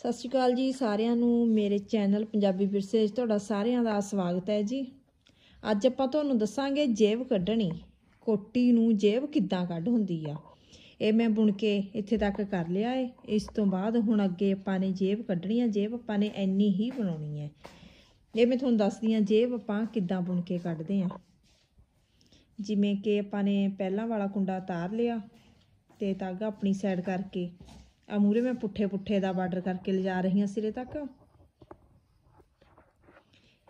ਸਤਿ ਸ਼੍ਰੀ ਅਕਾਲ ਜੀ ਸਾਰਿਆਂ ਨੂੰ ਮੇਰੇ ਚੈਨਲ ਪੰਜਾਬੀ ਵਿਰਸੇ ਵਿੱਚ ਤੁਹਾਡਾ ਸਾਰਿਆਂ ਦਾ ਸਵਾਗਤ ਹੈ ਜੀ ਅੱਜ ਆਪਾਂ ਤੁਹਾਨੂੰ ਦੱਸਾਂਗੇ ਜੇਬ ਕੱਢਣੀ ਕੋਟੀ ਨੂੰ ਜੇਬ ਕਿੱਦਾਂ ਕੱਢ ਹੁੰਦੀ ਆ ਇਹ ਮੈਂ ਬੁਣ ਕੇ ਇੱਥੇ ਤੱਕ ਕਰ ਲਿਆ ਏ ਇਸ ਤੋਂ ਬਾਅਦ ਹੁਣ ਅੱਗੇ ਆਪਾਂ ਨੇ ਜੇਬ ਕੱਢਣੀ ਆ ਜੇਬ ਆਪਾਂ ਨੇ ਐਨੀ ਹੀ ਬਣਾਉਣੀ ਹੈ ਇਹ ਮੈਂ ਤੁਹਾਨੂੰ ਦੱਸਦੀ ਆ ਜੇਬ ਆਪਾਂ ਕਿੱਦਾਂ ਬੁਣ ਕੇ ਕੱਢਦੇ ਆ ਜਿਵੇਂ ਕਿ ਆਪਾਂ ਨੇ ਪਹਿਲਾਂ ਵਾਲਾ ਕੁੰਡਾ ਤਾਰ ਲਿਆ ਤੇ ਤਾਗਾ ਆਪਣੀ ਸਾਈਡ ਕਰਕੇ ਆ ਮੂਰੇ ਮੈਂ ਪੁੱਠੇ ਪੁੱਠੇ ਦਾ ਬਾਰਡਰ ਕਰਕੇ ਲਿਜਾ ਰਹੀ ਹਾਂ ਸਿਰੇ ਤੱਕ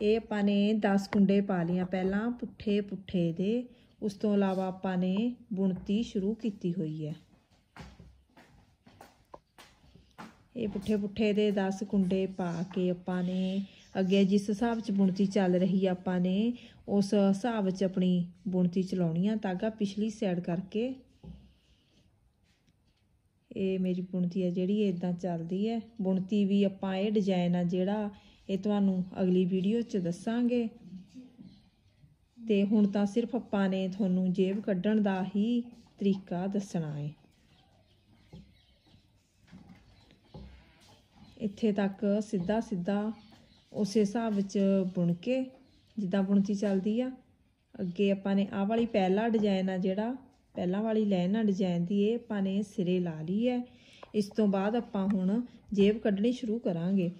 ਇਹ ਆਪਾਂ ਨੇ 10 ਕੁੰਡੇ ਪਾ ਲੀਆਂ ਪਹਿਲਾਂ ਪੁੱਠੇ ਪੁੱਠੇ ਦੇ ਉਸ ਤੋਂ ਇਲਾਵਾ ਆਪਾਂ ਨੇ ਬੁਣਤੀ ਸ਼ੁਰੂ ਕੀਤੀ ਹੋਈ ਹੈ ਇਹ ਪੁੱਠੇ ਪੁੱਠੇ ਦੇ 10 ਕੁੰਡੇ ਪਾ ਕੇ ਆਪਾਂ ਨੇ ਅੱਗੇ ਜਿਸ ਹਿਸਾਬ 'ਚ ਬੁਣਤੀ ਚੱਲ ਰਹੀ ਆ ਆਪਾਂ ਨੇ ਉਸ ਹਿਸਾਬ 'ਚ ਆਪਣੀ ਬੁਣਤੀ ਚਲਾਉਣੀ ਆ ਕਿ ਪਿਛਲੀ ਸਾਈਡ ਕਰਕੇ ਇਹ ਮੇਰੀ ਬੁਣਤੀ ਹੈ ਜਿਹੜੀ ਇਦਾਂ ਚੱਲਦੀ ਹੈ ਬੁਣਤੀ ਵੀ ਆਪਾਂ ਇਹ ਡਿਜ਼ਾਈਨ ਆ ਜਿਹੜਾ ਇਹ ਤੁਹਾਨੂੰ ਅਗਲੀ ਵੀਡੀਓ 'ਚ ਦੱਸਾਂਗੇ ਤੇ ਹੁਣ ਤਾਂ ਸਿਰਫ ਆਪਾਂ ਨੇ ਤੁਹਾਨੂੰ ਜੇਬ ਕੱਢਣ ਦਾ ਹੀ ਤਰੀਕਾ ਦੱਸਣਾ ਹੈ ਇੱਥੇ ਤੱਕ ਸਿੱਧਾ ਸਿੱਧਾ ਉਸੇ ਹਿਸਾਬ ਵਿੱਚ ਬੁਣ ਕੇ ਜਿੱਦਾਂ ਬੁਣਤੀ ਚੱਲਦੀ ਆ ਅੱਗੇ ਆਪਾਂ ਨੇ ਆਹ ਵਾਲੀ ਪਹਿਲਾ ਡਿਜ਼ਾਈਨ ਆ ਜਿਹੜਾ ਪਹਿਲਾਂ ਵਾਲੀ ਲਾਈਨ ਆ ਡਿਜ਼ਾਈਨ ਦੀ ਇਹ ਆਪਾਂ ਨੇ ਸਿਰੇ ਲਾ ਲਈ ਹੈ ਇਸ ਤੋਂ ਬਾਅਦ ਆਪਾਂ ਹੁਣ ਜੇਬ ਕੱਢਣੀ ਸ਼ੁਰੂ ਕਰਾਂਗੇ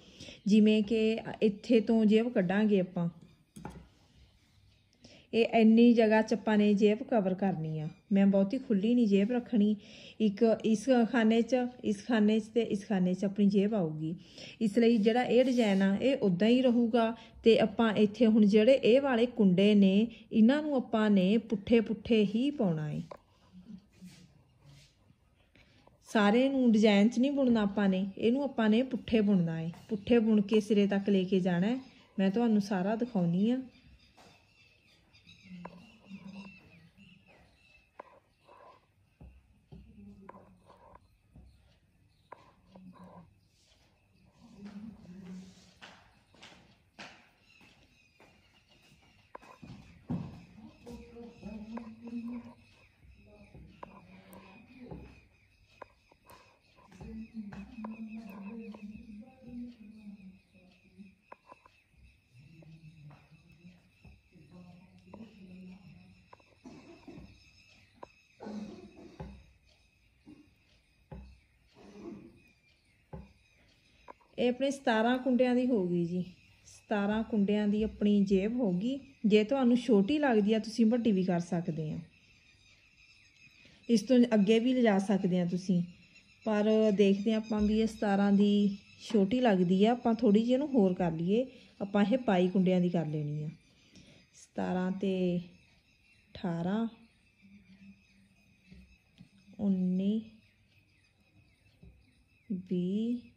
ਜਿਵੇਂ ਕਿ ਇੱਥੇ ਤੋਂ ਜੇਬ ਕੱਢਾਂਗੇ ਆਪਾਂ ਇਹ ਇੰਨੀ ਜਗ੍ਹਾ ਚ ਆਪਾਂ ਨੇ ਜੇਬ ਕਵਰ ਕਰਨੀ ਆ ਮੈਂ ਬਹੁਤੀ ਖੁੱਲੀ ਨਹੀਂ ਜੇਬ ਰੱਖਣੀ ਇੱਕ ਇਸ ਖਾਨੇ ਚ ਇਸ ਖਾਨੇ ਚ ਤੇ ਇਸ ਖਾਨੇ ਚ ਆਪਣੀ ਜੇਬ ਆਊਗੀ ਇਸ ਲਈ ਜਿਹੜਾ ਇਹ ਡਿਜ਼ਾਈਨ ਆ ਇਹ ਉਦਾਂ ਹੀ ਰਹੂਗਾ ਤੇ ਆਪਾਂ ਇੱਥੇ ਹੁਣ ਜਿਹੜੇ ਇਹ ਵਾਲੇ ਕੁੰਡੇ ਨੇ ਇਹਨਾਂ ਨੂੰ ਆਪਾਂ ਨੇ ਪੁੱਠੇ ਪੁੱਠੇ ਹੀ ਪਾਉਣਾ ਹੈ ਸਾਰੇ ਨੂੰ ਡਿਜ਼ਾਈਨ 'ਚ ਨਹੀਂ ਬੁਣਨਾ ਆਪਾਂ ਨੇ ਇਹਨੂੰ ਆਪਾਂ ਨੇ ਪੁੱਠੇ ਬੁਣਨਾ ਹੈ ਪੁੱਠੇ ਬੁਣ ਕੇ ਸਿਰੇ ਤੱਕ ਲੈ ਕੇ ਜਾਣਾ ਮੈਂ ਤੁਹਾਨੂੰ ਸਾਰਾ ਦਿਖਾਉਣੀ ਆ ਇਹ ਆਪਣੇ 17 ਕੁੰਡਿਆਂ ਦੀ ਹੋ ਗਈ ਜੀ 17 ਕੁੰਡਿਆਂ ਦੀ ਆਪਣੀ ਜੇਬ ਹੋ ਗਈ ਜੇ ਤੁਹਾਨੂੰ ਛੋਟੀ ਲੱਗਦੀ ਆ ਤੁਸੀਂ ਵੱਡੀ ਵੀ ਕਰ ਸਕਦੇ ਆ ਇਸ ਤੋਂ ਅੱਗੇ ਵੀ ਲਿਜਾ ਸਕਦੇ ਆ ਤੁਸੀਂ ਪਰ ਦੇਖਦੇ ਆ ਆਪਾਂ ਵੀ ਇਹ 17 ਦੀ ਛੋਟੀ ਲੱਗਦੀ ਆ ਆਪਾਂ ਥੋੜੀ ਜਿਹੀ ਇਹਨੂੰ ਹੋਰ ਕਰ ਲਈਏ ਆਪਾਂ ਇਹ ਪਾਈ ਕੁੰਡਿਆਂ ਦੀ ਕਰ ਲੈਣੀ ਆ 17 ਤੇ 18 19 20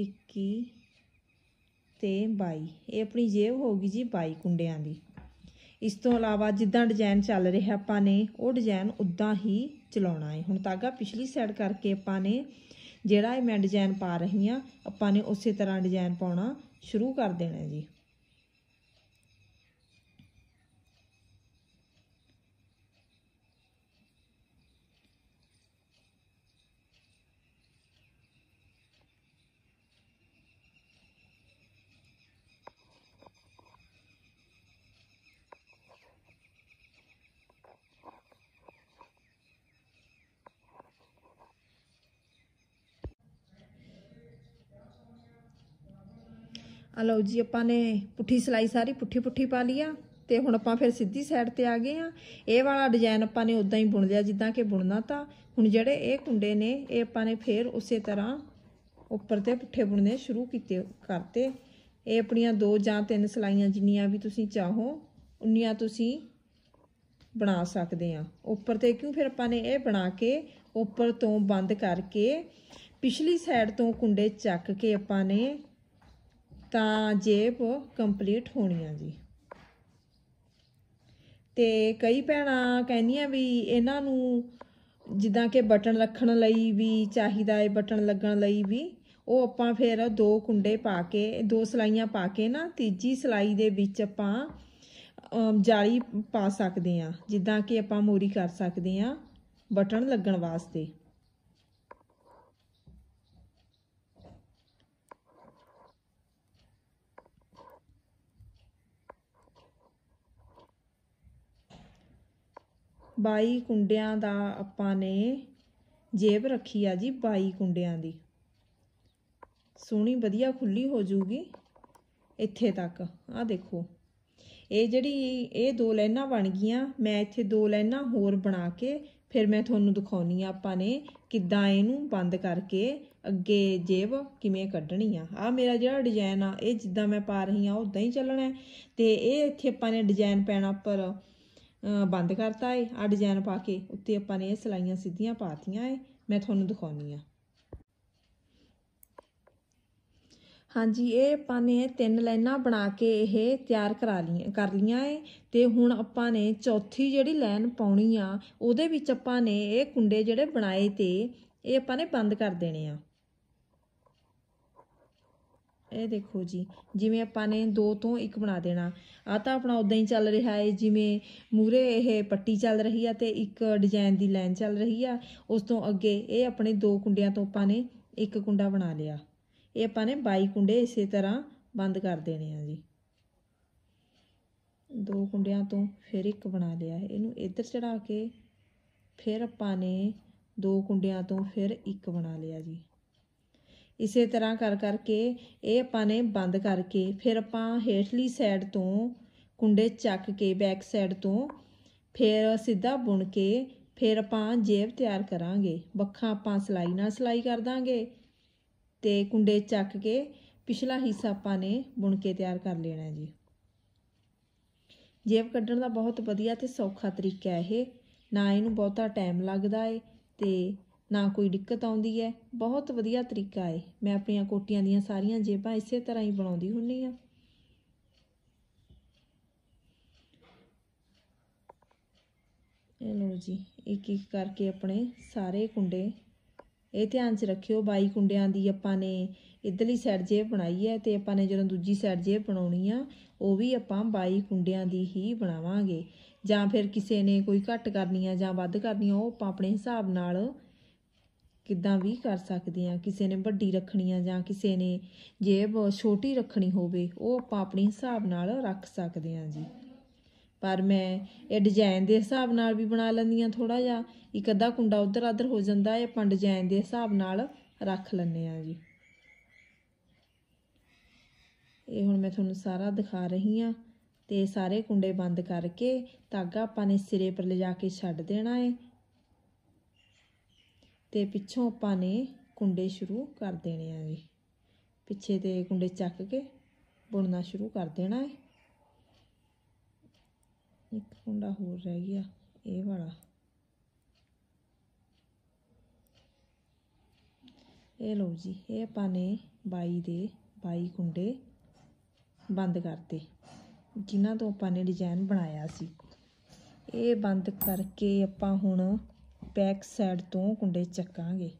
ਇੱਕੀ ਤੇ ਬਾਈ ਇਹ ਆਪਣੀ ਜੇਬ ਹੋ ਗਈ ਜੀ ਬਾਈ ਕੁੰਡਿਆਂ ਦੀ ਇਸ ਤੋਂ ਇਲਾਵਾ ਜਿੱਦਾਂ ਡਿਜ਼ਾਈਨ ਚੱਲ ਰਿਹਾ ਆਪਾਂ ਨੇ ਉਹ ਡਿਜ਼ਾਈਨ ਉਦਾਂ ਹੀ ਚਲਾਉਣਾ ਹੈ ਹੁਣ ਤਾਗਾ ਪਿਛਲੀ ਸਾਈਡ ਕਰਕੇ ਆਪਾਂ ਨੇ ਜਿਹੜਾ ਇਹ ਮੈਂ ਡਿਜ਼ਾਈਨ ਪਾ ਰਹੀ ਆ ਆਪਾਂ ਨੇ ਉਸੇ ਤਰ੍ਹਾਂ ਡਿਜ਼ਾਈਨ ਪਾਉਣਾ ਸ਼ੁਰੂ ਕਰ ਦੇਣਾ ਜੀ ਆ ਲਓ ਜੀ ਆਪਾਂ ਨੇ ਪੁੱਠੀ ਸਲਾਈ ਸਾਰੀ ਪੁੱਠੀ ਪੁੱਠੀ ਪਾ ਲਿਆ ਤੇ ਹੁਣ ਆਪਾਂ ਫਿਰ ਸਿੱਧੀ ਸਾਈਡ ਤੇ ਆ ਗਏ ਆ ਇਹ ਵਾਲਾ ਡਿਜ਼ਾਈਨ ਆਪਾਂ ਨੇ ਉਦਾਂ ਹੀ ਬੁਣ ਲਿਆ ਜਿੱਦਾਂ ਕਿ ਬੁਣਨਾ ਤਾਂ ਹੁਣ ਜਿਹੜੇ ਇਹ ਕੁੰਡੇ ਨੇ ਇਹ ਆਪਾਂ ਨੇ ਫਿਰ ਉਸੇ ਤਰ੍ਹਾਂ ਉੱਪਰ ਤੇ ਪੁੱਠੇ ਬੁਣਨੇ ਸ਼ੁਰੂ ਕੀਤੇ ਕਰਤੇ ਇਹ ਆਪਣੀਆਂ ਦੋ ਜਾਂ ਤਿੰਨ ਸਲਾਈਆਂ ਜਿੰਨੀਆਂ ਵੀ ਤੁਸੀਂ ਚਾਹੋ ਉਨੀਆਂ ਤੁਸੀਂ ਬਣਾ ਸਕਦੇ ਆ ਉੱਪਰ ਤੇ ਕਿਉਂ ਫਿਰ ਆਪਾਂ ਨੇ ਇਹ ਬਣਾ ਕੇ ਉੱਪਰ ਤੋਂ ਬੰਦ ਕਰਕੇ ਪਿਛਲੀ ਸਾਈਡ ਤੋਂ ਕੁੰਡੇ ਚੱਕ ਕੇ ਆਪਾਂ ਨੇ ਤਾਂ ਜੇਬ ਕੰਪਲੀਟ ਹੋਣੀਆਂ ਜੀ ਤੇ ਕਈ ਭੈਣਾਂ ਕਹਿੰਦੀਆਂ ਵੀ ਇਹਨਾਂ ਨੂੰ ਜਿੱਦਾਂ ਕਿ ਬਟਨ ਰੱਖਣ ਲਈ ਵੀ ਚਾਹੀਦਾ ਹੈ ਬਟਨ ਲੱਗਣ ਲਈ ਵੀ ਉਹ ਆਪਾਂ ਫਿਰ ਦੋ ਕੁੰਡੇ ਪਾ ਕੇ ਦੋ ਸਲਾਈਆਂ ਪਾ ਕੇ ਨਾ ਤੀਜੀ ਸਲਾਈ ਦੇ ਵਿੱਚ ਆਪਾਂ ਜਾਲੀ ਪਾ ਸਕਦੇ ਆ ਜਿੱਦਾਂ ਕਿ ਆਪਾਂ ਮੋਰੀ ਕਰ ਸਕਦੇ ਆ ਬਟਨ ਲੱਗਣ ਵਾਸਤੇ 22 ਕੁੰਡਿਆਂ ਦਾ ਆਪਾਂ ਨੇ ਜੇਬ ਰੱਖੀ ਆ ਜੀ 22 ਕੁੰਡਿਆਂ ਦੀ ਸੋਹਣੀ ਵਧੀਆ ਖੁੱਲੀ ਹੋ ਜੂਗੀ ਇੱਥੇ ਤੱਕ ਆ ਦੇਖੋ ਇਹ ਜਿਹੜੀ ਇਹ ਦੋ ਲਾਈਨਾਂ ਬਣ ਗਈਆਂ ਮੈਂ ਇੱਥੇ ਦੋ ਲਾਈਨਾਂ ਹੋਰ ਬਣਾ ਕੇ ਫਿਰ ਮੈਂ ਤੁਹਾਨੂੰ ਦਿਖਾਉਣੀ ਆ ਆਪਾਂ ਨੇ ਕਿੱਦਾਂ ਇਹਨੂੰ ਬੰਦ ਕਰਕੇ ਅੱਗੇ ਜੇਬ ਕਿਵੇਂ ਕੱਢਣੀ ਆ ਆ ਮੇਰਾ ਜਿਹੜਾ ਡਿਜ਼ਾਈਨ ਆ ਇਹ ਜਿੱਦਾਂ ਮੈਂ ਪਾ ਰਹੀ ਆ ਉਦਾਂ ਹੀ ਚੱਲਣਾ ਤੇ ਇਹ ਇੱਥੇ ਆਪਾਂ ਨੇ ਡਿਜ਼ਾਈਨ ਪੈਣਾ ਉੱਪਰ ਬੰਦ ਕਰਤਾ ਏ ਆ ਡਿਜ਼ਾਈਨ ਪਾ ਕੇ ਉੱਤੇ ਆਪਾਂ ਨੇ ਇਹ ਸਲਾਈਆਂ ਸਿੱਧੀਆਂ ਪਾਤੀਆਂ ਏ ਮੈਂ ਤੁਹਾਨੂੰ ਦਿਖਾਉਣੀ ਆ ਹਾਂਜੀ ਇਹ ਆਪਾਂ ਨੇ ਤਿੰਨ ਲਾਈਨਾਂ ਬਣਾ ਕੇ ਇਹ ਤਿਆਰ ਕਰਾ ਲਈਆਂ ਕਰ ਲੀਆਂ ਏ ਤੇ ਹੁਣ ਆਪਾਂ ਨੇ ਚੌਥੀ ਜਿਹੜੀ ਲਾਈਨ ਪਾਉਣੀ ਆ ਉਹਦੇ ਵਿੱਚ ਆਪਾਂ ਨੇ ਇਹ ਕੁੰਡੇ ਜਿਹੜੇ ਬਣਾਏ ਤੇ ਇਹ ਆਪਾਂ ਨੇ ਬੰਦ ਕਰ ਦੇਣੇ ਆ ਇਹ ਦੇਖੋ ਜੀ ਜਿਵੇਂ ਆਪਾਂ ਨੇ 2 ਤੋਂ 1 ਬਣਾ ਦੇਣਾ ਆ ਤਾਂ ਆਪਣਾ ਉਦਾਂ ਹੀ ਚੱਲ ਰਿਹਾ ਹੈ ਜਿਵੇਂ ਮੂਰੇ ਇਹ ਪੱਟੀ ਚੱਲ ਰਹੀ ਆ ਤੇ ਇੱਕ ਡਿਜ਼ਾਈਨ ਦੀ ਲਾਈਨ ਚੱਲ ਰਹੀ ਆ ਉਸ ਤੋਂ ਅੱਗੇ ਇਹ ਆਪਣੇ ਦੋ ਕੁੰਡਿਆਂ ਤੋਂ ਆਪਾਂ ਨੇ ਇੱਕ ਕੁੰਡਾ ਬਣਾ ਲਿਆ ਇਹ ਆਪਾਂ ਨੇ 22 ਕੁੰਡੇ ਇਸੇ ਤਰ੍ਹਾਂ ਬੰਦ ਕਰ ਦੇਣੇ ਆ ਜੀ ਦੋ ਕੁੰਡਿਆਂ ਤੋਂ ਫਿਰ ਇੱਕ ਬਣਾ ਲਿਆ ਇਹਨੂੰ ਇੱਧਰ ਚੜਾ ਕੇ ਫਿਰ ਆਪਾਂ ਨੇ ਦੋ ਕੁੰਡਿਆਂ ਤੋਂ ਫਿਰ ਇੱਕ ਬਣਾ ਲਿਆ ਜੀ ਇਸੇ ਤਰ੍ਹਾਂ ਕਰ ਕਰਕੇ ਇਹ ਆਪਾਂ ਨੇ ਬੰਦ ਕਰਕੇ ਫਿਰ ਆਪਾਂ ਹੇਠਲੀ ਸਾਈਡ ਤੋਂ ਕੁੰਡੇ ਚੱਕ ਕੇ ਬੈਕ ਸਾਈਡ ਤੋਂ ਫਿਰ ਸਿੱਧਾ ਬੁਣ ਕੇ ਫਿਰ ਆਪਾਂ ਜੇਬ ਤਿਆਰ ਕਰਾਂਗੇ ਬੱਖਾਂ ਆਪਾਂ ਸਲਾਈ ਨਾਲ ਸਲਾਈ ਕਰ ਦਾਂਗੇ ਤੇ ਕੁੰਡੇ ਚੱਕ ਕੇ ਪਿਛਲਾ ਹਿੱਸਾ ਆਪਾਂ ਨੇ ਬੁਣ ਕੇ ਤਿਆਰ ਕਰ ਲੈਣਾ ਜੀ ਜੇਬ ਕੱਢਣ ਦਾ ਬਹੁਤ ਵਧੀਆ ਤੇ ਸੌਖਾ ਤਰੀਕਾ ਹੈ ਇਹ ਨਾ ਇਹਨੂੰ ਬਹੁਤਾ ਟਾਈਮ ਲੱਗਦਾ ਏ ਤੇ ਨਾ ਕੋਈ ਦਿੱਕਤ ਆਉਂਦੀ ਹੈ ਬਹੁਤ ਵਧੀਆ ਤਰੀਕਾ ਹੈ ਮੈਂ ਆਪਣੀਆਂ ਕੋਟੀਆਂ ਦੀਆਂ ਸਾਰੀਆਂ ਜੇਬਾਂ ਇਸੇ ਤਰ੍ਹਾਂ ਹੀ ਬਣਾਉਂਦੀ ਹੁੰਨੀ ਆ ਇਹ ਲਓ ਜੀ ਇੱਕ ਇੱਕ ਕਰਕੇ ਆਪਣੇ ਸਾਰੇ ਕੁੰਡੇ ਇਹ ਧਿਆਨ 'ਚ ਰੱਖਿਓ 22 ਕੁੰਡਿਆਂ ਦੀ ਆਪਾਂ ਨੇ ਇਧਰਲੀ ਸਾਈਡ ਜੇਬ ਬਣਾਈ ਹੈ ਤੇ ਆਪਾਂ ਨੇ ਜਦੋਂ ਦੂਜੀ ਸਾਈਡ ਜੇਬ ਬਣਾਉਣੀ ਆ ਉਹ ਵੀ ਆਪਾਂ 22 ਕੁੰਡਿਆਂ ਦੀ ਹੀ ਬਣਾਵਾਂਗੇ ਜਾਂ ਫਿਰ ਕਿਸੇ ਨੇ ਕੋਈ ਘੱਟ ਕਰਨੀ ਆ ਜਾਂ ਵੱਧ ਕਰਨੀ ਆ ਉਹ ਆਪਾਂ ਆਪਣੇ ਹਿਸਾਬ ਨਾਲ ਕਿੱਦਾਂ ਵੀ ਕਰ ਸਕਦੇ ਆ ਕਿਸੇ ਨੇ ਵੱਡੀ ਰੱਖਣੀ ਆ ਜਾਂ ਕਿਸੇ ਨੇ ਜੇਬ ਛੋਟੀ ਰੱਖਣੀ ਹੋਵੇ ਉਹ ਆਪਾਂ ਆਪਣੇ ਹਿਸਾਬ ਨਾਲ ਰੱਖ ਸਕਦੇ ਆ ਜੀ ਪਰ ਮੈਂ ਇਹ ਡਿਜ਼ਾਈਨ ਦੇ ਹਿਸਾਬ ਨਾਲ ਵੀ ਬਣਾ ਲੈਂਦੀ ਆ ਥੋੜਾ ਜਿਹਾ ਇੱਕ ਅੱਧਾ ਕੁੰਡਾ ਉਧਰ ਆਧਰ ਹੋ ਜਾਂਦਾ ਹੈ ਪੰਡ ਡਿਜ਼ਾਈਨ ਦੇ ਹਿਸਾਬ ਨਾਲ ਰੱਖ ਲੈਂਦੇ ਆ ਜੀ ਇਹ ਹੁਣ ਮੈਂ ਤੁਹਾਨੂੰ ਸਾਰਾ ਦਿਖਾ ਰਹੀ ਆ ਤੇ ਸਾਰੇ ਕੁੰਡੇ ਬੰਦ ਕਰਕੇ ਧਾਗਾ ਆਪਾਂ ਨੇ ਸਿਰੇ ਪਰ ਲਿਜਾ ਕੇ ਛੱਡ ਦੇਣਾ ਹੈ ਤੇ ਪਿੱਛੋਂ ਆਪਾਂ ਨੇ ਕੁੰਡੇ ਸ਼ੁਰੂ ਕਰ ਦੇਣੇ ਆ ਜੀ ਪਿੱਛੇ ਤੇ ਕੁੰਡੇ ਚੱਕ ਕੇ ਬੁਣਨਾ ਸ਼ੁਰੂ ਕਰ ਦੇਣਾ ਹੈ ਇੱਕ ਕੁੰਡਾ ਹੋਰ ਰਹਿ ਗਿਆ ਇਹ ਵਾਲਾ ਇਹ ਲਓ ਜੀ ਇਹ ਆਪਾਂ ਨੇ 22 ਦੇ 22 ਕੁੰਡੇ ਬੰਦ ਕਰਤੇ ਜਿਨ੍ਹਾਂ ਤੋਂ ਆਪਾਂ ਨੇ ਡਿਜ਼ਾਈਨ ਬਣਾਇਆ ਸੀ ਇਹ ਬੰਦ ਕਰਕੇ ਆਪਾਂ ਹੁਣ ਬੈਕ ਸਾਈਡ ਤੋਂ ਕੁੰਡੇ ਚੱਕਾਂਗੇ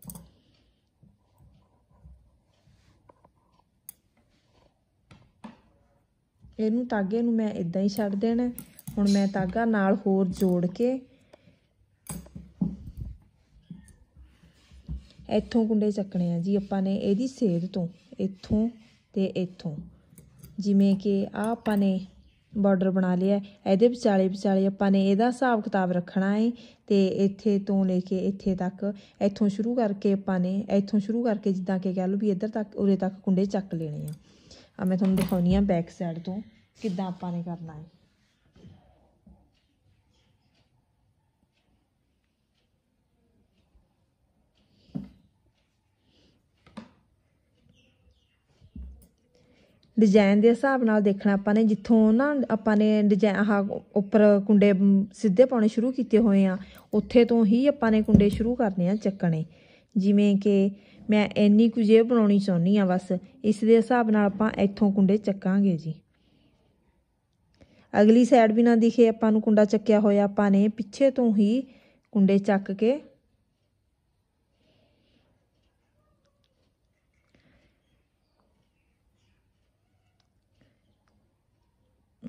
ਇਹਨੂੰ ਤਾਗੇ ਨੂੰ ਮੈਂ ਇਦਾਂ ਹੀ ਛੱਡ ਦੇਣਾ ਹੁਣ ਮੈਂ ਤਾਗਾ ਨਾਲ ਹੋਰ ਜੋੜ ਕੇ ਇੱਥੋਂ ਕੁੰਡੇ ਚੱਕਣੇ ਆ ਜੀ ਆਪਾਂ ਨੇ ਇਹਦੀ ਸੇਧ ਤੋਂ ਇੱਥੋਂ ਤੇ ਇੱਥੋਂ ਜਿਵੇਂ ਕਿ ਆ ਆਪਾਂ ਨੇ ਬਾਰਡਰ ਬਣਾ ਲਿਆ ਇਹਦੇ ਵਿਚਾਲੇ ਵਿਚਾਲੇ ਆਪਾਂ ਨੇ ਇਹਦਾ ਹਿਸਾਬ ਕਿਤਾਬ ਰੱਖਣਾ ਹੈ ਤੇ ਇੱਥੇ ਤੋਂ ਲੈ ਕੇ ਇੱਥੇ ਤੱਕ ਇੱਥੋਂ ਸ਼ੁਰੂ ਕਰਕੇ ਆਪਾਂ ਨੇ ਇੱਥੋਂ ਸ਼ੁਰੂ ਕਰਕੇ ਜਿੱਦਾਂ ਕਿ ਕਹਿ ਲਓ ਵੀ ਇੱਧਰ ਤੱਕ ਉਰੇ ਤੱਕ ਕੁੰਡੇ ਚੱਕ ਲੈਣੇ ਆ ਆ ਮੈਂ ਤੁਹਾਨੂੰ ਦਿਖਾਉਣੀ ਆ ਬੈਕ ਸਾਈਡ ਤੋਂ ਕਿੱਦਾਂ ਆਪਾਂ ਨੇ ਕਰਨਾ ਹੈ ਡਿਜ਼ਾਈਨ ਦੇ ਹਿਸਾਬ ਨਾਲ ਦੇਖਣਾ ਆਪਾਂ ਨੇ ਜਿੱਥੋਂ ਨਾ ਆਪਾਂ ਨੇ ਡਿਜ਼ਾਈਨ ਆਹ ਉੱਪਰ ਕੁੰਡੇ ਸਿੱਧੇ ਪਾਉਣੇ ਸ਼ੁਰੂ ਕੀਤੇ ਹੋਏ ਆ ਉੱਥੇ ਤੋਂ ਹੀ ਆਪਾਂ ਨੇ ਕੁੰਡੇ ਸ਼ੁਰੂ ਕਰਨੇ ਆ ਚੱਕਣੇ ਜਿਵੇਂ ਕਿ ਮੈਂ ਇੰਨੀ ਕੁ ਜੇਬ ਬਣਾਉਣੀ ਚਾਹੁੰਦੀ ਆ ਬਸ ਇਸ ਦੇ ਹਿਸਾਬ ਨਾਲ ਆਪਾਂ ਇੱਥੋਂ ਕੁੰਡੇ ਚੱਕਾਂਗੇ ਜੀ ਅਗਲੀ ਸਾਈਡ ਵੀ ਨਾ ਦਿਖੇ ਆਪਾਂ ਨੂੰ ਕੁੰਡਾ ਚੱਕਿਆ ਹੋਇਆ ਆਪਾਂ ਨੇ ਪਿੱਛੇ ਤੋਂ ਹੀ ਕੁੰਡੇ ਚੱਕ ਕੇ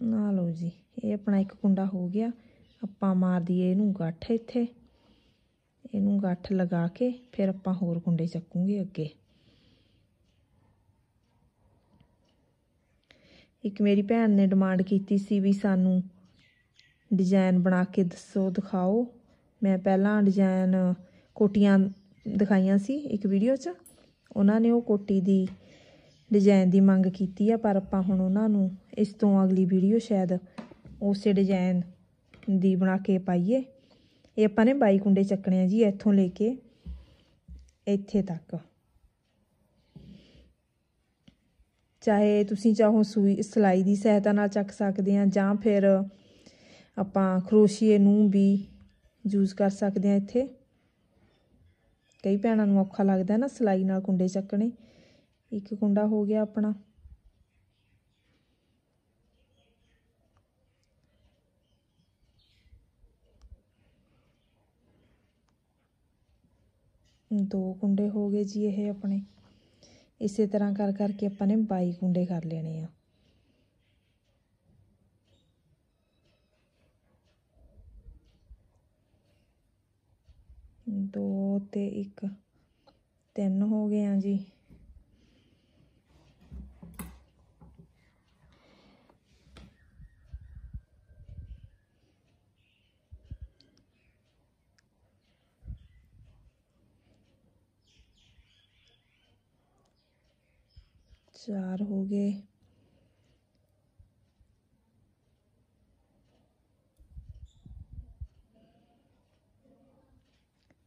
ਨਾ ਲਓ ਜੀ ਇਹ ਆਪਣਾ ਇੱਕ ਕੁੰਡਾ ਹੋ ਗਿਆ ਆਪਾਂ ਮਾਰ ਦਈਏ ਇਹਨੂੰ ਗੱਠ ਇੱਥੇ ਇਹਨੂੰ ਗੱਠ ਲਗਾ ਕੇ ਫਿਰ ਆਪਾਂ ਹੋਰ ਕੁੰਡੇ ਚੱਕੂਗੇ ਅੱਗੇ ਇੱਕ ਮੇਰੀ ਭੈਣ ਨੇ ਡਿਮਾਂਡ ਕੀਤੀ ਸੀ ਵੀ ਸਾਨੂੰ ਡਿਜ਼ਾਈਨ ਬਣਾ ਕੇ ਦੱਸੋ ਦਿਖਾਓ ਮੈਂ ਪਹਿਲਾਂ ਡਿਜ਼ਾਈਨ ਕੋਟੀਆਂ ਦਿਖਾਈਆਂ ਸੀ ਇੱਕ ਵੀਡੀਓ 'ਚ ਉਹਨਾਂ ਨੇ ਉਹ ਕੋਟੀ ਦੀ ਡਿਜ਼ਾਈਨ ਦੀ ਮੰਗ ਕੀਤੀ ਆ ਪਰ ਆਪਾਂ ਹੁਣ ਉਹਨਾਂ ਨੂੰ ਇਸ ਤੋਂ ਅਗਲੀ ਵੀਡੀਓ ਸ਼ਾਇਦ ਉਸੇ ਡਿਜ਼ਾਈਨ ਦੀ ਬਣਾ ਕੇ ਪਾਈਏ ਇਹ ਆਪਾਂ ਨੇ ਬਾਈ ਕੁੰਡੇ ਚੱਕਣੇ ਆ ਜੀ ਇੱਥੋਂ ਲੈ ਕੇ ਇੱਥੇ ਤੱਕ ਚਾਹੇ ਤੁਸੀਂ ਚਾਹੋ ਸੂਈ ਸਲਾਈ ਦੀ ਸਹਾਇਤਾ ਨਾਲ ਚੱਕ ਸਕਦੇ ਆ ਜਾਂ ਫਿਰ ਆਪਾਂ ਕਰੋਸ਼ੀਏ ਨੂੰ ਵੀ ਯੂਜ਼ ਕਰ ਸਕਦੇ ਆ ਇੱਥੇ ਕਈ ਭੈਣਾਂ ਨੂੰ ਔਖਾ ਲੱਗਦਾ ਨਾ ਸਲਾਈ ਨਾਲ ਕੁੰਡੇ ਚੱਕਣੇ ਇੱਕ ਕੁੰਡਾ ਹੋ ਗਿਆ ਆਪਣਾ ਦੋ ਕੁੰਡੇ ਹੋ ਗਏ ਜੀ ਇਹ ਆਪਣੇ ਇਸੇ ਤਰ੍ਹਾਂ ਕਰ ਕਰਕੇ ਆਪਾਂ ਨੇ 22 ਕੁੰਡੇ ਕਰ ਲੈਣੇ ਆ ਦੋ ਤੇ ਇੱਕ ਤਿੰਨ ਹੋ ਗਏ ਆ ਜੀ ਚਾਰ ਹੋ ਗਏ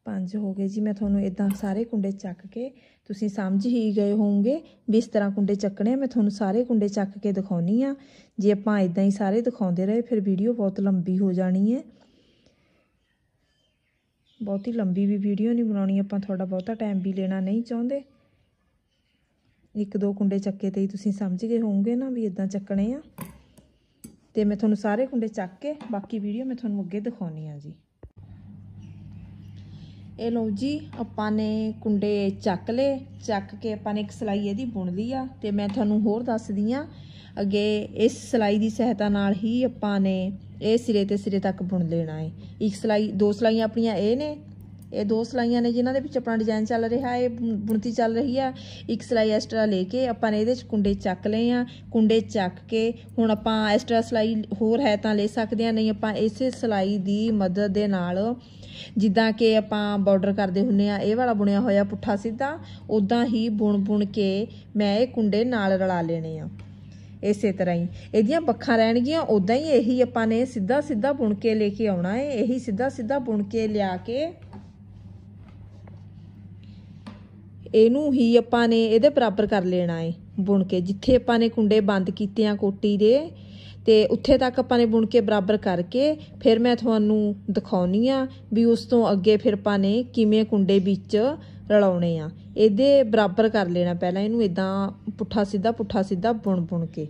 ਪੰਜ ਹੋ ਗਏ ਜੀ ਮੈਂ ਤੁਹਾਨੂੰ ਇਦਾਂ ਸਾਰੇ ਕੁੰਡੇ ਚੱਕ ਕੇ ਤੁਸੀਂ ਸਮਝ ਹੀ ਗਏ ਹੋਵੋਗੇ ਵੀ ਇਸ ਤਰ੍ਹਾਂ ਕੁੰਡੇ ਚੱਕਣੇ ਮੈਂ ਤੁਹਾਨੂੰ ਸਾਰੇ ਕੁੰਡੇ ਚੱਕ ਕੇ ਦਿਖਾਉਣੀ ਆ ਜੇ ਆਪਾਂ ਇਦਾਂ ਹੀ ਸਾਰੇ ਦਿਖਾਉਂਦੇ ਰਹੇ ਫਿਰ ਵੀਡੀਓ ਬਹੁਤ ਲੰਬੀ ਹੋ ਜਾਣੀ ਹੈ ਬਹੁਤੀ ਲੰਬੀ ਵੀ ਵੀਡੀਓ ਨਹੀਂ ਬਣਾਉਣੀ ਆਪਾਂ ਤੁਹਾਡਾ ਬਹੁਤਾ ਟਾਈਮ ਵੀ ਲੈਣਾ ਨਹੀਂ ਚਾਹੁੰਦੇ ਇੱਕ ਦੋ ਕੁੰਡੇ ਚੱਕੇ ਤੇ ਹੀ ਤੁਸੀਂ ਸਮਝ ਗਏ ਹੋਵੋਗੇ ਨਾ ਵੀ ਇਦਾਂ ਚੱਕਣੇ ਆ ਤੇ ਮੈਂ ਤੁਹਾਨੂੰ ਸਾਰੇ ਕੁੰਡੇ ਚੱਕ ਕੇ ਬਾਕੀ ਵੀਡੀਓ ਮੈਂ ਤੁਹਾਨੂੰ ਅੱਗੇ ਦਿਖਾਉਣੀ ਆ ਜੀ ਇਹ ਲਓ ਜੀ ਆਪਾਂ ਨੇ ਕੁੰਡੇ ਚੱਕ ਲਏ ਚੱਕ ਕੇ ਆਪਾਂ ਨੇ ਇੱਕ ਸਲਾਈ ਇਹਦੀ ਬੁਣ ਲਈ ਆ ਤੇ ਮੈਂ ਤੁਹਾਨੂੰ ਹੋਰ ਦੱਸਦੀ ਆ ਅੱਗੇ ਇਸ ਸਲਾਈ ਦੀ ਸਹਾਇਤਾ ਨਾਲ ਹੀ ਆਪਾਂ ਨੇ ਇਹ ਸਿਰੇ ਤੇ ਸਿਰੇ ਤੱਕ ਬੁਣ ਲੈਣਾ ਹੈ ਇੱਕ ਸਲਾਈ ਦੋ ਸਲਾਈਆਂ ਆਪਣੀਆਂ ਇਹ ਨੇ ਇਹ ਦੋ ਸਲਾਈਆਂ ਨੇ ਜਿਨ੍ਹਾਂ ਦੇ ਵਿੱਚ ਆਪਣਾ ਡਿਜ਼ਾਈਨ ਚੱਲ ਰਿਹਾ ਹੈ ਬੁਣਤੀ ਚੱਲ ਰਹੀ ਆ ਇੱਕ ਸਲਾਈ ਐਕਸਟਰਾ ਲੈ ਕੇ ਆਪਾਂ ਨੇ ਇਹਦੇ ਵਿੱਚ ਕੁੰਡੇ ਚੱਕ ਲਏ ਆ ਕੁੰਡੇ ਚੱਕ ਕੇ ਹੁਣ ਆਪਾਂ ਐਕਸਟਰਾ ਸਲਾਈ ਹੋਰ ਹੈ ਤਾਂ ਲੈ ਸਕਦੇ ਆ ਨਹੀਂ ਆਪਾਂ ਇਸੇ ਸਲਾਈ ਦੀ ਮਦਦ ਦੇ ਨਾਲ ਜਿੱਦਾਂ ਕਿ ਆਪਾਂ ਬਾਰਡਰ ਕਰਦੇ ਹੁੰਨੇ ਆ ਇਹ ਵਾਲਾ ਬੁਣਿਆ ਹੋਇਆ ਪੁੱਠਾ ਸਿੱਧਾ ਉਦਾਂ ਹੀ ਬੁਣ ਬੁਣ ਕੇ ਮੈਂ ਇਹ ਕੁੰਡੇ ਨਾਲ ਰਲਾ ਲੈਣੇ ਆ ਇਸੇ ਤਰ੍ਹਾਂ ਹੀ ਇਹਦੀਆਂ ਬੱਖਾਂ ਰਹਿਣਗੀਆਂ ਉਦਾਂ ਹੀ ਇਹੀ ਆਪਾਂ ਨੇ ਸਿੱਧਾ ਸਿੱਧਾ ਬੁਣ ਕੇ ਲੈ ਕੇ ਆਉਣਾ ਹੈ ਇਹੀ ਸਿੱਧਾ ਸਿੱਧਾ ਬੁਣ ਕੇ ਲਿਆ ਕੇ ਇਹਨੂੰ ਹੀ ਆਪਾਂ ਨੇ ਇਹਦੇ ਬਰਾਬਰ ਕਰ ਲੈਣਾ ਹੈ ਬੁਣ ਕੇ ਜਿੱਥੇ ਆਪਾਂ ਨੇ ਕੁੰਡੇ ਬੰਦ ਕੀਤੇ ਆ ਕੋਟੀ ਦੇ ਤੇ ਉੱਥੇ ਤੱਕ ਆਪਾਂ ਨੇ ਬੁਣ ਕੇ ਬਰਾਬਰ ਕਰਕੇ ਫਿਰ ਮੈਂ ਤੁਹਾਨੂੰ ਦਿਖਾਉਣੀ ਆ ਵੀ ਉਸ ਤੋਂ ਅੱਗੇ ਫਿਰ ਆਪਾਂ ਨੇ ਕਿਵੇਂ ਕੁੰਡੇ ਵਿੱਚ ਰਲਾਉਣੇ ਆ ਇਹਦੇ ਬਰਾਬਰ ਕਰ ਲੈਣਾ ਪਹਿਲਾਂ ਇਹਨੂੰ ਇਦਾਂ ਪੁੱਠਾ ਸਿੱਧਾ ਪੁੱਠਾ ਸਿੱਧਾ ਬੁਣ ਬੁਣ ਕੇ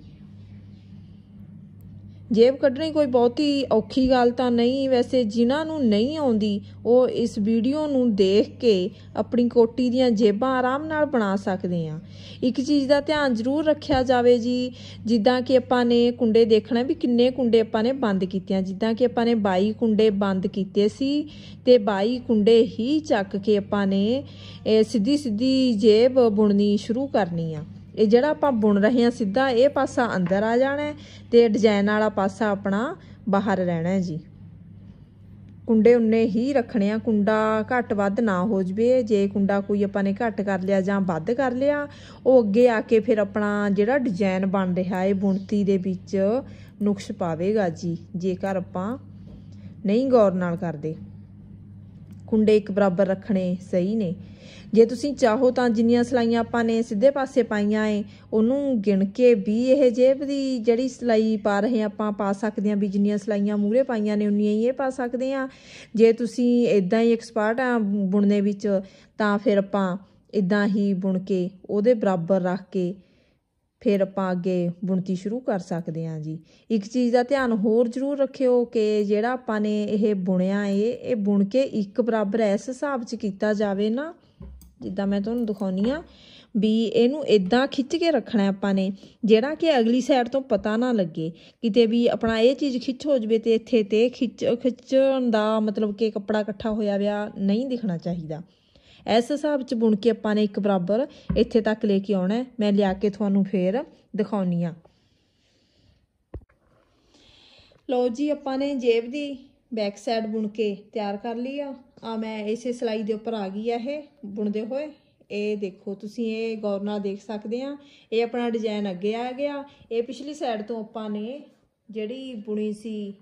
ਜੇਬ ਕੱਢਣੀ ਕੋਈ ਬਹੁਤੀ ਔਖੀ ਗੱਲ ਤਾਂ ਨਹੀਂ ਵੈਸੇ ਜਿਨ੍ਹਾਂ ਨੂੰ ਨਹੀਂ ਆਉਂਦੀ ਉਹ ਇਸ ਵੀਡੀਓ ਨੂੰ ਦੇਖ ਕੇ ਆਪਣੀ ਕੋਟੀ ਦੀਆਂ ਜੇਬਾਂ ਆਰਾਮ ਨਾਲ ਬਣਾ ਸਕਦੇ ਆ ਇੱਕ ਚੀਜ਼ ਦਾ ਧਿਆਨ ਜ਼ਰੂਰ ਰੱਖਿਆ ਜਾਵੇ ਜੀ ਜਿੱਦਾਂ ਕਿ ਆਪਾਂ ਨੇ ਕੁੰਡੇ ਦੇਖਣਾ ਵੀ ਕਿੰਨੇ ਕੁੰਡੇ ਆਪਾਂ ਨੇ ਬੰਦ ਕੀਤੇ ਆ ਜਿੱਦਾਂ ਕਿ ਆਪਾਂ ਨੇ 22 ਕੁੰਡੇ ਬੰਦ ਕੀਤੇ ਸੀ ਤੇ 22 ਕੁੰਡੇ ਹੀ ਚੱਕ ਕੇ ਆਪਾਂ ਨੇ ਸਿੱਧੀ ਸਿੱਧੀ ਜੇਬ ਬੁਣਨੀ ਸ਼ੁਰੂ ਕਰਨੀ ਆ ਇਹ ਜਿਹੜਾ ਆਪਾਂ ਬੁਣ ਰਹੇ ਹਾਂ ਸਿੱਧਾ ਇਹ ਪਾਸਾ ਅੰਦਰ ਆ ਜਾਣਾ ਤੇ ਡਿਜ਼ਾਈਨ ਵਾਲਾ ਪਾਸਾ ਆਪਣਾ ਬਾਹਰ ਰਹਿਣਾ ਜੀ ਕੁੰਡੇ ਉਨੇ ਹੀ ਰੱਖਣੇ ਆ ਕੁੰਡਾ ਘੱਟ ਵੱਧ ਨਾ ਹੋ ਜਵੇ ਜੇ ਕੁੰਡਾ ਕੋਈ ਆਪਾਂ ਨੇ ਘੱਟ ਕਰ ਲਿਆ ਜਾਂ ਵੱਧ ਕਰ ਲਿਆ ਉਹ ਅੱਗੇ ਆ ਕੇ ਫਿਰ ਆਪਣਾ ਜਿਹੜਾ ਡਿਜ਼ਾਈਨ ਬਣ ਰਿਹਾ ਏ ਬੁਣਤੀ ਦੇ ਵਿੱਚ ਨੁਕਸ ਪਾਵੇਗਾ ਜੀ ਜੇਕਰ ਆਪਾਂ ਨਹੀਂ ਗੌਰ ਨਾਲ ਕਰਦੇ ਕੁੰਡੇ ਇੱਕ ਬਰਾਬਰ ਰੱਖਣੇ ਸਹੀ ਨੇ ਜੇ ਤੁਸੀਂ ਚਾਹੋ ਤਾਂ ਜਿੰਨੀਆਂ ਸਲਾਈਆਂ ਆਪਾਂ ਨੇ ਸਿੱਧੇ ਪਾਸੇ ਪਾਈਆਂ ਏ ਉਹਨੂੰ ਗਿਣ ਕੇ ਵੀ ਇਹ ਜੇਬ ਦੀ ਜਿਹੜੀ ਸਲਾਈ ਪਾ ਰਹੇ ਆਪਾਂ ਪਾ ਸਕਦੇ ਆ ਵੀ ਜਿੰਨੀਆਂ ਸਲਾਈਆਂ ਮੂਰੇ ਪਾਈਆਂ ਨੇ ਉਨੀਆਂ ਹੀ ਇਹ ਪਾ ਸਕਦੇ ਆ ਜੇ ਤੁਸੀਂ ਇਦਾਂ ਹੀ ਐਕਸਪਰਟ ਆ ਬੁਣਨੇ ਵਿੱਚ ਤਾਂ ਫਿਰ ਆਪਾਂ ਇਦਾਂ ਹੀ ਬੁਣ ਕੇ ਉਹਦੇ ਬਰਾਬਰ ਰੱਖ ਕੇ ਫਿਰ ਆਪਾਂ ਅੱਗੇ ਬੁਣਤੀ ਸ਼ੁਰੂ ਕਰ ਸਕਦੇ ਆ ਜੀ ਇੱਕ ਚੀਜ਼ ਦਾ ਧਿਆਨ ਹੋਰ ਜ਼ਰੂਰ ਰੱਖਿਓ ਕਿ ਜਿਹੜਾ ਆਪਾਂ ਨੇ ਇਹ ਬੁਣਿਆ ਏ ਇਹ ਬੁਣ ਕੇ ਇੱਕ ਬਰਾਬਰ ਇਸ ਹਿਸਾਬ 'ਚ ਕੀਤਾ ਜਾਵੇ ਨਾ ਜਿੱਦਾਂ ਮੈਂ ਤੁਹਾਨੂੰ ਦਿਖਾਉਣੀ ਆ ਵੀ ਇਹਨੂੰ ਇਦਾਂ ਖਿੱਚ ਕੇ ਰੱਖਣਾ ਆਪਾਂ ਨੇ ਜਿਹੜਾ ਕਿ ਅਗਲੀ ਸਾਈਡ ਤੋਂ ਪਤਾ ਨਾ ਲੱਗੇ ਕਿਤੇ ਵੀ ਆਪਣਾ ਇਹ ਚੀਜ਼ ਖਿੱਚ ਹੋ ਜਵੇ ਤੇ ਇੱਥੇ ਤੇ ਖਿੱਚ ਖਿੱਚਣ ਦਾ ਮਤਲਬ ਕਿ ਕੱਪੜਾ ਇਕੱਠਾ ਹੋਇਆ ਵਿਆ ਨਹੀਂ ਦਿਖਣਾ ਚਾਹੀਦਾ ਇਸ ਹਿਸਾਬ 'ਚ ਬੁਣ ਕੇ ਆਪਾਂ ਨੇ ਇੱਕ ਬਰਾਬਰ ਇੱਥੇ ਤੱਕ ਲੈ ਕੇ ਆਉਣਾ ਮੈਂ ਲਿਆ ਕੇ ਤੁਹਾਨੂੰ ਫੇਰ ਦਿਖਾਉਣੀ ਆ ਲਓ ਜੀ ਆਪਾਂ ਨੇ ਜੇਬ ਦੀ ਬੈਕ ਸਾਈਡ ਬੁਣ ਕੇ ਤਿਆਰ ਕਰ ਲਈ ਆ ਆ ਮੈਂ ਇਸੇ ਸਲਾਈ ਦੇ ਉੱਪਰ ਆ ਗਈ ਆ ਇਹ ਬੁਣਦੇ ਹੋਏ ਇਹ ਦੇਖੋ ਤੁਸੀਂ ਇਹ ਗੌਰ ਨਾਲ ਦੇਖ ਸਕਦੇ ਆ ਇਹ ਆਪਣਾ ਡਿਜ਼ਾਈਨ ਅੱਗੇ ਆ ਗਿਆ ਇਹ ਪਿਛਲੀ ਸਾਈਡ ਤੋਂ ਆਪਾਂ ਨੇ ਜਿਹੜੀ ਬੁਣੀ ਸੀ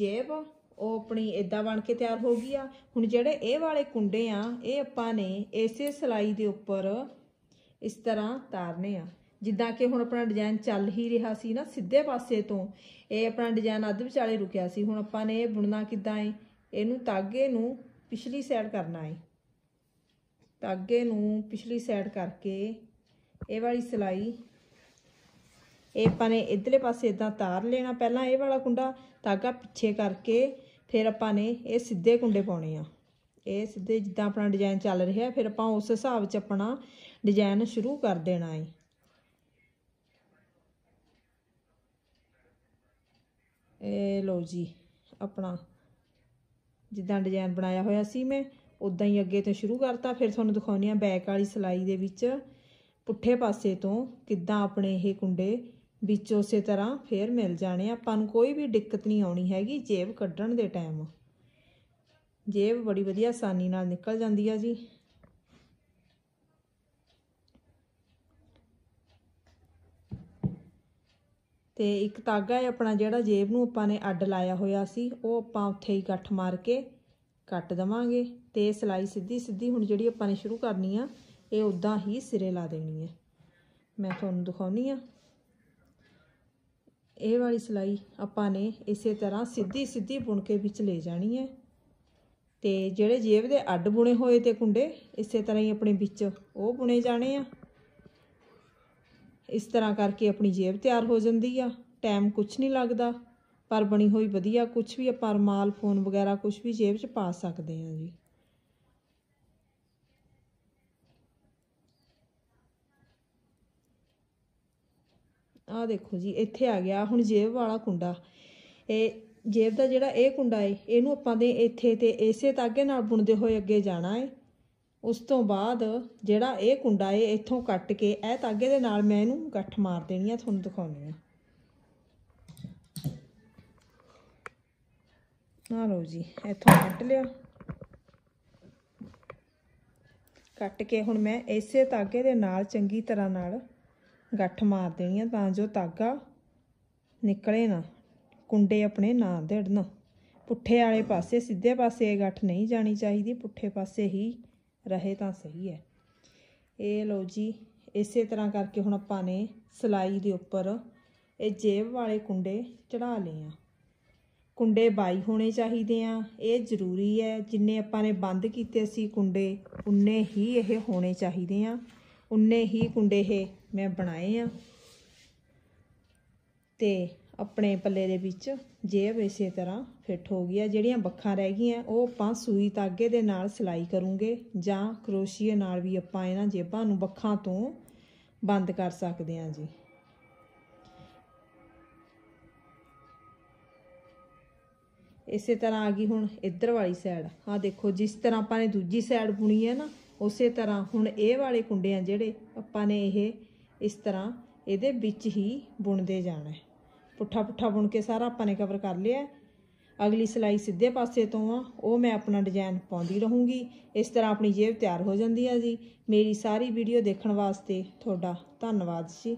ਜੇਬ ਉਹ ਆਪਣੀ ਇਦਾਂ ਬਣ ਕੇ ਤਿਆਰ ਹੋ ਗਈ ਆ ਹੁਣ ਜਿਹੜੇ ਇਹ ਵਾਲੇ ਕੁੰਡੇ ਆ ਇਹ ਆਪਾਂ ਨੇ ਇਸੇ ਸਲਾਈ ਦੇ ਉੱਪਰ ਇਸ ਤਰ੍ਹਾਂ ਤਾਰਨੇ ਆ ਜਿੱਦਾਂ ਕਿ ਹੁਣ ਆਪਣਾ ਡਿਜ਼ਾਈਨ ਚੱਲ ਹੀ ਰਿਹਾ ਸੀ ਨਾ ਸਿੱਧੇ ਪਾਸੇ ਤੋਂ ਇਹ ਆਪਣਾ ਡਿਜ਼ਾਈਨ ਅੱਧ ਵਿਚਾਲੇ ਰੁਕਿਆ ਸੀ ਹੁਣ ਆਪਾਂ ਨੇ ਇਹ ਬੁਣਨਾ ਕਿੱਦਾਂ ਹੈ ਇਹਨੂੰ ਤਾਗੇ ਨੂੰ ਪਿਛਲੀ ਸਾਈਡ ਕਰਨਾ ਹੈ ਤਾਗੇ ਨੂੰ ਪਿਛਲੀ ਸਾਈਡ ਕਰਕੇ ਇਹ ਵਾਲੀ ਸਲਾਈ ਇਹ ਆਪਾਂ ਨੇ ਇਧਰਲੇ ਪਾਸੇ ਇਦਾਂ ਤਾਰ ਲੈਣਾ ਪਹਿਲਾਂ ਇਹ ਵਾਲਾ ਕੁੰਡਾ ਤਾਗਾ ਪਿੱਛੇ ਕਰਕੇ ਫਿਰ ਆਪਾਂ ਨੇ ਇਹ ਸਿੱਧੇ ਕੁੰਡੇ ਪਾਉਣੇ ਆ ਇਹ ਸਿੱਧੇ ਜਿੱਦਾਂ ਆਪਣਾ ਡਿਜ਼ਾਈਨ ਚੱਲ ਰਿਹਾ ਫਿਰ ਆਪਾਂ ਉਸ ਹਿਸਾਬ 'ਚ ਆਪਣਾ ਡਿਜ਼ਾਈਨ ਸ਼ੁਰੂ ਕਰ ਦੇਣਾ ਹੈ ਇਹ ਲੋ ਜੀ ਆਪਣਾ ਜਿੱਦਾਂ ਡਿਜ਼ਾਈਨ ਬਣਾਇਆ ਹੋਇਆ ਸੀ ਮੈਂ ਉਦਾਂ ਹੀ ਅੱਗੇ ਤੋਂ ਸ਼ੁਰੂ ਕਰਤਾ ਫਿਰ ਤੁਹਾਨੂੰ ਦਿਖਾਉਣੀ ਆ ਬੈਕ ਵਾਲੀ ਸਲਾਈ ਦੇ ਵਿੱਚ ਪੁੱਠੇ ਪਾਸੇ ਤੋਂ ਕਿੱਦਾਂ ਆਪਣੇ ਇਹ ਕੁੰਡੇ ਵਿੱਚ ਉਸੇ ਤਰ੍ਹਾਂ ਫੇਰ ਮਿਲ ਜਾਣੇ ਆਪਾਂ ਨੂੰ ਕੋਈ ਵੀ ਦਿੱਕਤ ਨਹੀਂ ਆਉਣੀ ਹੈਗੀ ਜੇਬ ਕੱਢਣ ਦੇ ਟਾਈਮ ਜੇਬ ਬੜੀ ਵਧੀਆ ਆਸਾਨੀ ਨਾਲ ਨਿਕਲ ਜਾਂਦੀ ਆ ਜੀ ਤੇ ਇੱਕ ਤਾਗਾ ਹੈ ਆਪਣਾ ਜਿਹੜਾ ਜੇਬ ਨੂੰ ਆਪਾਂ ਨੇ ਅੱਡ ਲਾਇਆ ਹੋਇਆ ਸੀ ਉਹ ਆਪਾਂ ਉੱਥੇ ਹੀ ਗੱਠ ਮਾਰ ਕੇ ਕੱਟ ਦਵਾਂਗੇ ਤੇ ਸਲਾਈ ਸਿੱਧੀ ਸਿੱਧੀ ਹੁਣ ਜਿਹੜੀ ਆਪਾਂ ਨੇ ਸ਼ੁਰੂ ਕਰਨੀ ਆ ਇਹ ਉਦਾਂ ਹੀ ਸਿਰੇ ਲਾ ਦੇਣੀ ਹੈ ਮੈਂ ਤੁਹਾਨੂੰ ਦਿਖਾਉਣੀ ਆ ਇਹ ਵਾਲੀ ਸਲਾਈ ਆਪਾਂ ਨੇ ਇਸੇ ਤਰ੍ਹਾਂ ਸਿੱਧੀ ਸਿੱਧੀ ਬੁਣ ਕੇ ਵਿੱਚ ਲੈ ਜਾਣੀ ਹੈ ਤੇ ਜਿਹੜੇ ਜੇਬ ਦੇ ਅੱਡ ਬੁਣੇ ਹੋਏ ਤੇ ਕੁੰਡੇ ਇਸੇ ਤਰ੍ਹਾਂ ਹੀ ਆਪਣੇ ਵਿੱਚ ਉਹ ਬੁਣੇ ਜਾਣੇ ਆ ਇਸ ਤਰ੍ਹਾਂ ਕਰਕੇ ਆਪਣੀ ਜੇਬ ਤਿਆਰ ਹੋ ਜਾਂਦੀ ਆ ਟਾਈਮ ਕੁਝ ਨਹੀਂ ਲੱਗਦਾ ਪਰ ਬਣੀ ਹੋਈ ਵਧੀਆ ਕੁਝ ਵੀ ਆਪਾਂ ਰਮਾਲ ਫੋਨ ਵਗੈਰਾ ਕੁਝ ਵੀ ਜੇਬ 'ਚ ਪਾ ਸਕਦੇ ਆ ਜੀ ਆ ਦੇਖੋ ਜੀ ਇੱਥੇ ਆ ਗਿਆ ਹੁਣ ਜੇਬ ਵਾਲਾ ਕੁੰਡਾ ਇਹ ਜੇਬ ਦਾ ਜਿਹੜਾ ਇਹ ਕੁੰਡਾ ਏ ਇਹਨੂੰ ਆਪਾਂ ਦੇ ਇੱਥੇ ਤੇ ਇਸੇ ਤਾਗੇ ਨਾਲ ਬੁਣਦੇ ਹੋਏ ਅੱਗੇ ਜਾਣਾ ਏ ਉਸ ਤੋਂ ਬਾਅਦ ਜਿਹੜਾ ਇਹ ਕੁੰਡਾ ਏ ਇੱਥੋਂ ਕੱਟ ਕੇ ਇਹ ਤਾਗੇ ਦੇ ਨਾਲ ਮੈਂ ਇਹਨੂੰ ਗੱਠ ਮਾਰ ਦੇਣੀ ਆ ਤੁਹਾਨੂੰ ਦਿਖਾਉਣੀ ਆ ਆ ਲਓ ਜੀ ਇੱਥੋਂ ਕੱਟ ਲਿਆ ਕੱਟ ਕੇ ਹੁਣ ਮੈਂ ਇਸੇ ਤਾਗੇ ਦੇ ਨਾਲ ਚੰਗੀ ਤਰ੍ਹਾਂ ਨਾਲ ਗੱਠ ਮਾਰ ਦੇਣੀ ਆ ਤਾਂ ਜੋ ਤਾਗਾ ਨਿਕਲੇ ਨਾ ਕੁੰਡੇ ਆਪਣੇ ਨਾ ਦੇੜਨ ਪੁੱਠੇ ਵਾਲੇ ਪਾਸੇ ਸਿੱਧੇ ਪਾਸੇ ਇਹ ਗੱਠ ਨਹੀਂ ਜਾਣੀ ਚਾਹੀਦੀ ਪੁੱਠੇ ਪਾਸੇ ਹੀ ਰਹੇ ਤਾਂ ਸਹੀ ਹੈ ਇਹ ਲੋ ਜੀ ਇਸੇ ਤਰ੍ਹਾਂ ਕਰਕੇ ਹੁਣ ਆਪਾਂ ਨੇ ਸਲਾਈ ਦੇ ਉੱਪਰ ਇਹ ਜੇਬ ਵਾਲੇ ਕੁੰਡੇ ਚੜਾ ਲਏ ਆ ਕੁੰਡੇ ਬਾਈ ਹੋਣੇ ਚਾਹੀਦੇ ਆ ਇਹ ਜ਼ਰੂਰੀ ਹੈ ਜਿੰਨੇ ਆਪਾਂ ਨੇ ਬੰਦ ਕੀਤੇ ਸੀ ਕੁੰਡੇ ਉਨੇ ਹੀ ਇਹ ਹੋਣੇ ਚਾਹੀਦੇ ਆ ਉਨੇ ਹੀ ਕੁੰਡੇ ਇਹ ਮੈਂ ਬਣਾਏ ਆ ਤੇ ਆਪਣੇ ਪੱਲੇ ਦੇ ਵਿੱਚ ਜੇਬ ਇਸੇ ਤਰ੍ਹਾਂ ਫਿੱਟ ਹੋ ਗਿਆ ਜਿਹੜੀਆਂ ਬੱਖਾਂ ਰਹਿ ਗਈਆਂ ਉਹ ਆਪਾਂ ਸੂਈ ਤਾਗੇ ਦੇ ਨਾਲ ਸਿਲਾਈ ਕਰੂੰਗੇ ਜਾਂ ਕਰੋਸ਼ੀਏ ਨਾਲ ਵੀ ਆਪਾਂ ਇਹਨਾਂ ਜੇਬਾਂ ਨੂੰ ਬੱਖਾਂ ਤੋਂ ਬੰਦ ਕਰ ਸਕਦੇ ਹਾਂ ਜੀ ਇਸੇ ਤਰ੍ਹਾਂ ਆ ਗਈ ਹੁਣ ਇੱਧਰ ਵਾਲੀ ਸਾਈਡ ਆ ਦੇਖੋ ਜਿਸ ਤਰ੍ਹਾਂ ਆਪਾਂ ਨੇ ਦੂਜੀ ਸਾਈਡ ਬੁਣੀ ਹੈ ਨਾ ਉਸੇ ਤਰ੍ਹਾਂ ਹੁਣ ਇਹ ਵਾਲੇ ਕੁੰਡੇ ਆ ਜਿਹੜੇ ਆਪਾਂ ਨੇ ਇਹ ਇਸ ਤਰ੍ਹਾਂ ਇਹਦੇ ਵਿੱਚ ਹੀ ਬੁਣਦੇ ਜਾਣਾ ਪੁੱਠਾ ਪੁੱਠਾ ਬੁਣ ਕੇ ਸਾਰਾ ਆਪਾਂ ਨੇ ਕਵਰ ਕਰ ਲਿਆ ਅਗਲੀ ਸਲਾਈ ਸਿੱਧੇ ਪਾਸੇ ਤੋਂ ਆ ਉਹ ਮੈਂ ਆਪਣਾ ਡਿਜ਼ਾਈਨ ਪਾਉਂਦੀ ਰਹੂੰਗੀ ਇਸ ਤਰ੍ਹਾਂ ਆਪਣੀ ਜੇਬ ਤਿਆਰ ਹੋ ਜਾਂਦੀ ਆ ਜੀ ਮੇਰੀ ਸਾਰੀ ਵੀਡੀਓ ਦੇਖਣ ਵਾਸਤੇ ਤੁਹਾਡਾ ਧੰਨਵਾਦ ਜੀ